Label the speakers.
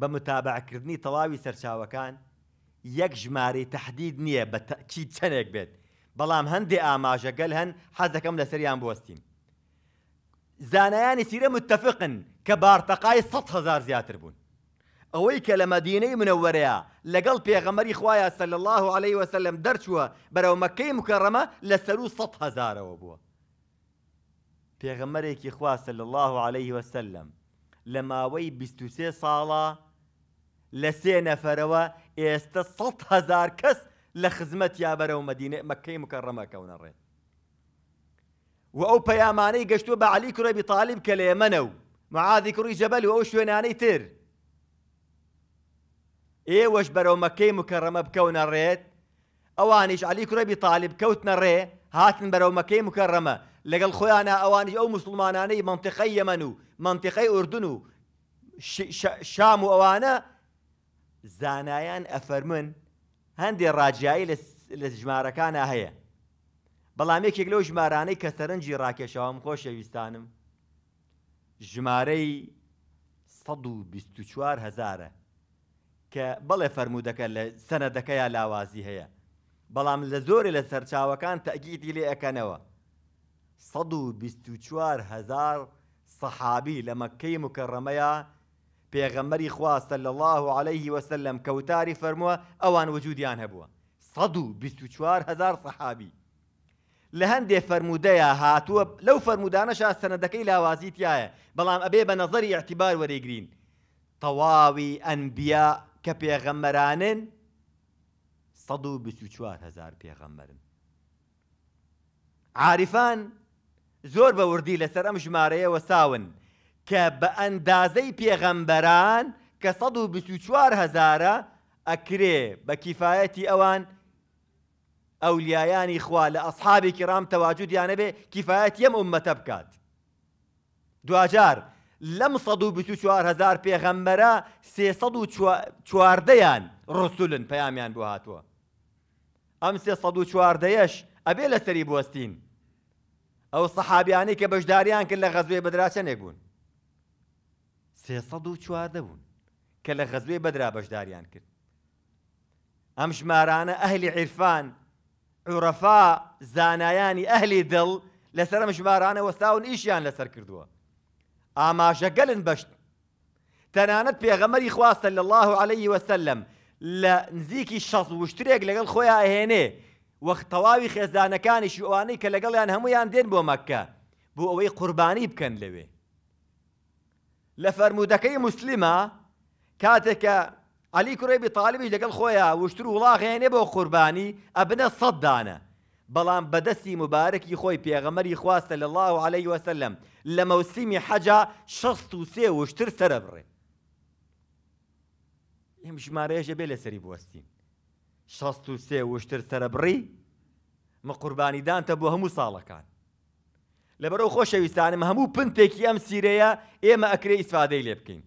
Speaker 1: بمتابع كردني تلاوی سرچاوه کان یک تحديد تحدید نیه با چی چنک بید بلام هنده آماجه گل هن حزه کم لسریان بوستیم زانایانی سیره متفقن كبار بارتقای ست هزار زیادر بون اوی که لمدینه منوره لگل غمري خوایا صلى الله عليه وسلم درچوه براو مكي مكرمة لسرو ست هزار و بوا پیغمری که خوا صلى الله عليه وسلم لماوی بستو سه ساله لسينا فروا است صد هزار کەس لە خزمەت مدينة مكه مكرمه كون الرين و ئەو پەیامانەی گەشتووە بە علی طالب تاالب کە لە ئێمەنە و معادی کوڕی جەبەل و ئەو شوێنانەی تر ئێوەش إيه مكرمه بكون الرين اوانيش ڕێت ئەوانیش علی کوڕەبی تاالب کەوتنە ڕێ هاتن بەرەو مەکەی مکەڕەمە لەگەڵ خۆیانە ئەوانی او مسلمانانەی منتیقەی یەمەن و منتیقەی ئوردون ش شام و زانایان ئەفەرمن هەندێ ڕاجایی لە ژمارەکانە هەیە بەڵام یەکێک لەو ژمارانەی کە سەرنجی ڕاکێشەوەم خۆشەویستانم ژمارەی 24 هزارە کە بەڵێ فەرمودەکە لە سەنەدەکەیە لاوازی هەیە بەڵام لە زۆری لە سەرچاوەکان تەگیدی لێ ئەەکەنەوە 24 هزار سەحابی لە مەکەی مکەڕەمەیە پێغەمەری خواستە لە الله عليه وسلم کەوتاری فەرمووە ئەوان وجودیان هەبووە 124 هزار سەحابی لە هەندێ فەرمودەیە هاتووە لەو فەرمودانە شاستەنەدەکەی لاوازی تایە بەڵام ئەبێ بە نظری احتیبار وەرەگرین تەواوی ئەنبیا کە پێغەمەرانن 124 هزار پێغەمەرن عاریفان زۆر بە وردی لەسەر ئەم ژمارەیەوە ساون کە بە ئەندازەی پێغەمبەران کە 124 هزارە ئەکرێ بە کیفایەتی ئەوان ئەولیایانی خوا لە ئەسحابی کرام تەواجودیانە بێ کیفایەت یەم ئومەتە بکات. دوجار لەم 1940هزار پێغەمبەرە چواردەیان ڕسولن پەیامیان بۆ هاتووە. ئەم سێ چواردەیەش ئەبێ لە سەری بوەستین. ئەو سەحابیانی کە بەشداریان کرد لە غەزوێ بەدراچەنێک بوون. سێسەد و چواردە بوون کە لە غەزوێ بەدرا بەشداریان کرد ئەم ژمارانە ئەهلی عیرفان عورەفا زانایانی ئەهلی دڵ لەسەر ئەم ژمارانە وەستاون ئیشیان لەسەر کردووە ئاماژەگەلن بەشت تەنانەت پێغەمەری خواستە لە الله عليه وسلم لە نزیکی شەز وشترێک لەگەڵ خۆیان ئەهێنێ وەختەواوی خێزانەکانیشی ئەوانەی کە لەگەڵیان هەمویان دێن بۆ مەکە بۆ ئەوەی قوربانی بکەن لەوێ لە فەرمودەکەی مسلمە کاتێکە علی کوڕێبی تاالبی لەگەڵ خۆیان وشتر وڵاغێنێ بۆ قوربانی ئەبنە سەددانە بەڵام بەدەستی مبارەکی خۆی پێغەمەری خواستە لە الله عليه وسلم لە مەوسیمی حەجا شەست و سێ وشتر سرە بڕێ ئێم ژمارەیەژە بێ لەسەری بوەستین شەست و سێ وشتر سرە بڕی مە قوربانیدانتە بۆ هەموو ساڵەکان لەبەرەو خۆشەویستانم هەموو پنتێکی ئەم سیرەیە ئێمە ئەکرێ ئیسفادەی لێ بکەین